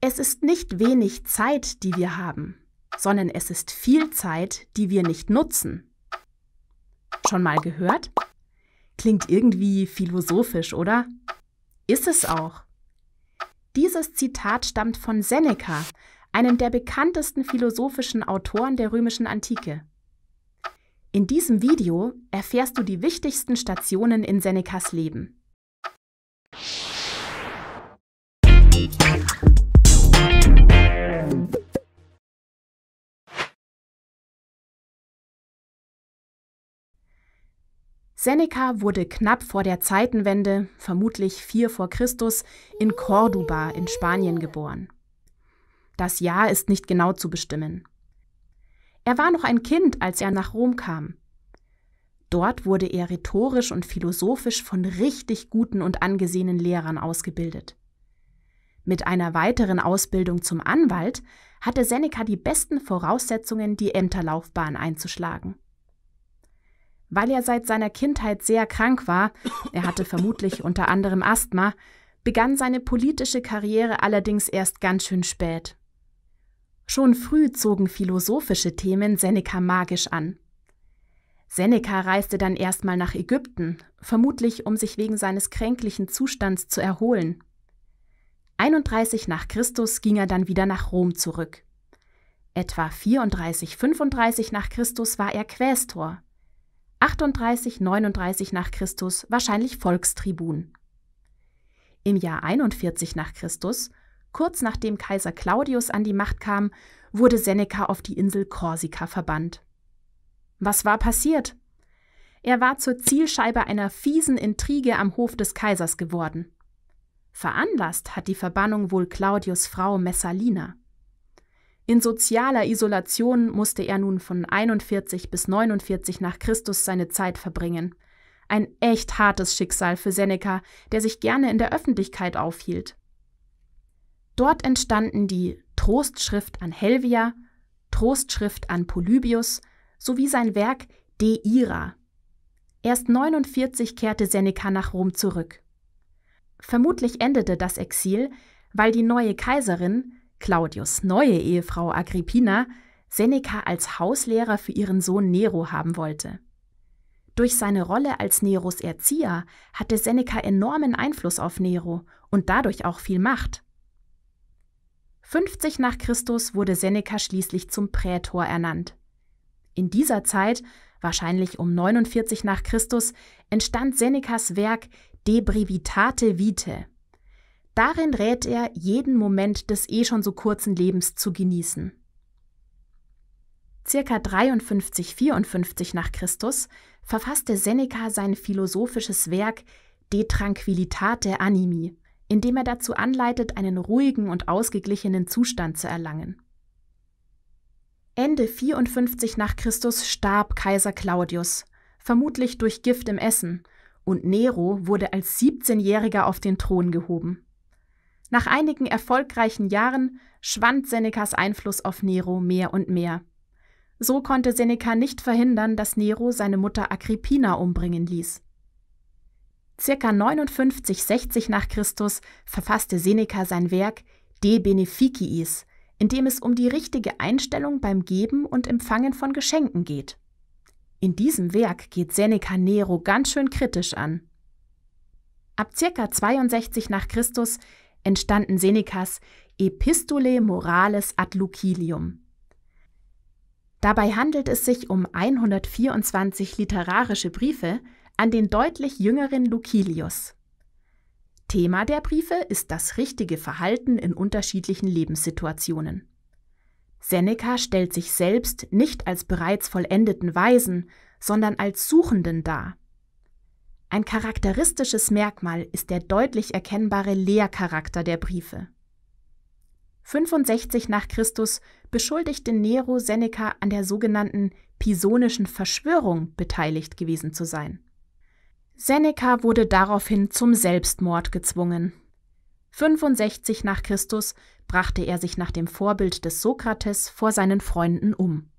Es ist nicht wenig Zeit, die wir haben, sondern es ist viel Zeit, die wir nicht nutzen. Schon mal gehört? Klingt irgendwie philosophisch, oder? Ist es auch. Dieses Zitat stammt von Seneca, einem der bekanntesten philosophischen Autoren der römischen Antike. In diesem Video erfährst du die wichtigsten Stationen in Senecas Leben. Seneca wurde knapp vor der Zeitenwende, vermutlich 4 vor Christus, in Cordoba in Spanien geboren. Das Jahr ist nicht genau zu bestimmen. Er war noch ein Kind, als er nach Rom kam. Dort wurde er rhetorisch und philosophisch von richtig guten und angesehenen Lehrern ausgebildet. Mit einer weiteren Ausbildung zum Anwalt hatte Seneca die besten Voraussetzungen, die Ämterlaufbahn einzuschlagen. Weil er seit seiner Kindheit sehr krank war, er hatte vermutlich unter anderem Asthma, begann seine politische Karriere allerdings erst ganz schön spät. Schon früh zogen philosophische Themen Seneca magisch an. Seneca reiste dann erstmal nach Ägypten, vermutlich um sich wegen seines kränklichen Zustands zu erholen. 31 nach Christus ging er dann wieder nach Rom zurück. Etwa 34, 35 nach Christus war er Quästor. 38, 39 nach Christus wahrscheinlich Volkstribun. Im Jahr 41 nach Christus, kurz nachdem Kaiser Claudius an die Macht kam, wurde Seneca auf die Insel Korsika verbannt. Was war passiert? Er war zur Zielscheibe einer fiesen Intrige am Hof des Kaisers geworden. Veranlasst hat die Verbannung wohl Claudius Frau Messalina. In sozialer Isolation musste er nun von 41 bis 49 nach Christus seine Zeit verbringen. Ein echt hartes Schicksal für Seneca, der sich gerne in der Öffentlichkeit aufhielt. Dort entstanden die Trostschrift an Helvia, Trostschrift an Polybius sowie sein Werk De Ira. Erst 49 kehrte Seneca nach Rom zurück. Vermutlich endete das Exil, weil die neue Kaiserin, Claudius' neue Ehefrau Agrippina Seneca als Hauslehrer für ihren Sohn Nero haben wollte. Durch seine Rolle als Neros Erzieher hatte Seneca enormen Einfluss auf Nero und dadurch auch viel Macht. 50 nach Christus wurde Seneca schließlich zum Prätor ernannt. In dieser Zeit, wahrscheinlich um 49 nach Christus, entstand Senecas Werk De Brevitate Vitae Darin rät er, jeden Moment des eh schon so kurzen Lebens zu genießen. Circa 53, 54 nach Christus verfasste Seneca sein philosophisches Werk De Tranquillitate Animi, in dem er dazu anleitet, einen ruhigen und ausgeglichenen Zustand zu erlangen. Ende 54 nach Christus starb Kaiser Claudius, vermutlich durch Gift im Essen, und Nero wurde als 17-Jähriger auf den Thron gehoben. Nach einigen erfolgreichen Jahren schwand Senecas Einfluss auf Nero mehr und mehr. So konnte Seneca nicht verhindern, dass Nero seine Mutter Agrippina umbringen ließ. Circa 59-60 nach Christus verfasste Seneca sein Werk De Beneficiis, in dem es um die richtige Einstellung beim Geben und Empfangen von Geschenken geht. In diesem Werk geht Seneca Nero ganz schön kritisch an. Ab circa 62 nach Christus entstanden Senecas Epistole Morales ad Lucilium. Dabei handelt es sich um 124 literarische Briefe an den deutlich jüngeren Lucilius. Thema der Briefe ist das richtige Verhalten in unterschiedlichen Lebenssituationen. Seneca stellt sich selbst nicht als bereits vollendeten Weisen, sondern als Suchenden dar. Ein charakteristisches Merkmal ist der deutlich erkennbare Lehrcharakter der Briefe. 65 nach Christus beschuldigte Nero Seneca an der sogenannten pisonischen Verschwörung beteiligt gewesen zu sein. Seneca wurde daraufhin zum Selbstmord gezwungen. 65 nach Christus brachte er sich nach dem Vorbild des Sokrates vor seinen Freunden um.